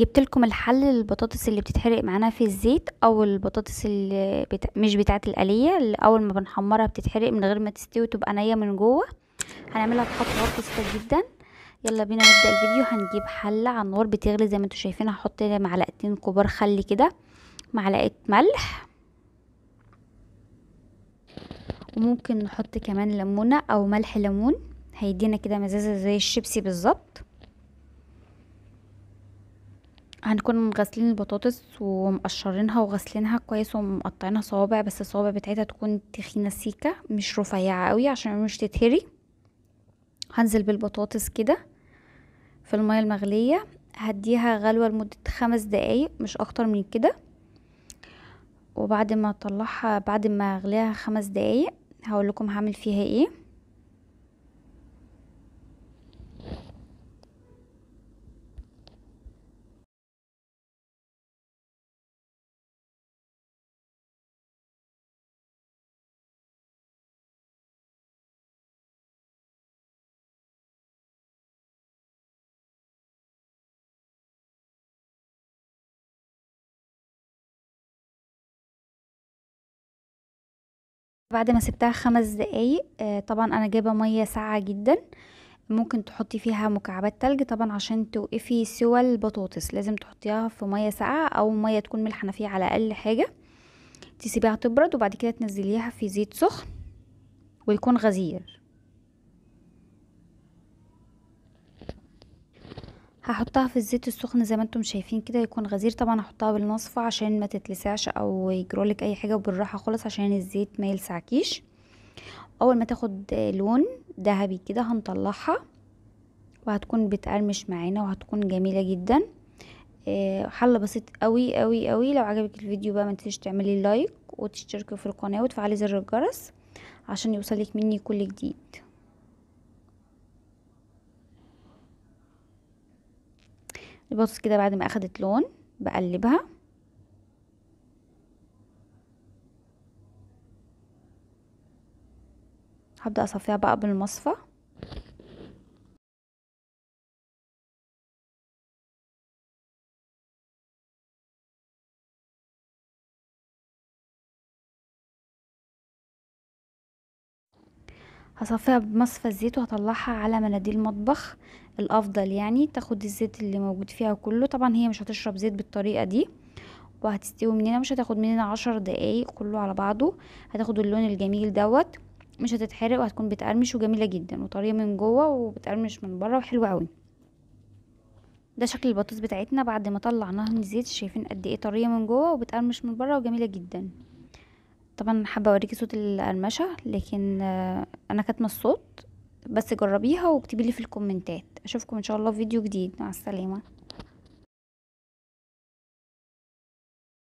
جبت لكم الحل للبطاطس اللي بتتحرق معانا في الزيت او البطاطس اللي بتا... مش بتاعه القليه اللي اول ما بنحمرها بتتحرق من غير ما تستوي وتبقى نيه من جوه هنعملها بخطوات بسيطه جدا يلا بينا نبدا الفيديو هنجيب حله على النار بتغلي زي ما انتم شايفين هحط معلقتين كبار خل كده معلقه ملح وممكن نحط كمان ليمونه او ملح ليمون هيدينا كده مزازه زي الشيبسي بالظبط هنكون غسلين البطاطس ومقشرينها وغسلينها كويس ومقطعينها صوابع بس الصوابع بتاعتها تكون تخينه سيكه مش رفيعه قوي عشان مش تتهري هنزل بالبطاطس كده في الميه المغليه هديها غلوه لمده خمس دقايق مش اكتر من كده وبعد ما اطلعها بعد ما اغليها خمس دقايق هقول لكم هعمل فيها ايه بعد ما سبتها خمس دقايق آه، طبعا انا جايبه ميه ساقعه جدا ممكن تحطي فيها مكعبات تلج طبعا عشان توقفي سوى البطاطس لازم تحطيها في ميه ساقعه او ميه تكون ملحنه فيها على اقل حاجه تسيبيها تبرد وبعد كده تنزليها في زيت سخن ويكون غزير هحطها في الزيت السخن زي ما انتم شايفين كده يكون غزير طبعا هحطها بالمصفى عشان ما تتلسعش او يجرولك اي حاجه وبالراحه خالص عشان الزيت ما يلسعكيش اول ما تاخد لون ذهبي كده هنطلعها وهتكون بتقرمش معانا وهتكون جميله جدا آه، حل بسيط قوي قوي قوي لو عجبك الفيديو بقى ما تنسيش تعملي لايك وتشتركي في القناه وتفعلي زر الجرس عشان يوصلك مني كل جديد البطاطس كده بعد ما اخدت لون بقلبها هبدأ اصفيها بقى بالمصفى هصفيها بمصفى الزيت وهطلعها على مناديل المطبخ الافضل يعني تاخد الزيت اللي موجود فيها كله طبعا هي مش هتشرب زيت بالطريقه دي وهتستوي مننا مش هتاخد مننا عشر دقايق كله على بعضه هتاخد اللون الجميل دوت مش هتتحرق وهتكون بتقرمش وجميله جدا وطريه من جوه وبتقرمش من بره وحلوه قوي ده شكل البطاطس بتاعتنا بعد ما طلعناها من الزيت شايفين قد ايه طريه من جوه وبتقرمش من بره وجميله جدا طبعا حابه اوريكي صوت القرمشه لكن آه، انا كاتمه الصوت بس جربيها واكتبي لي في الكومنتات اشوفكم ان شاء الله في فيديو جديد مع السلامه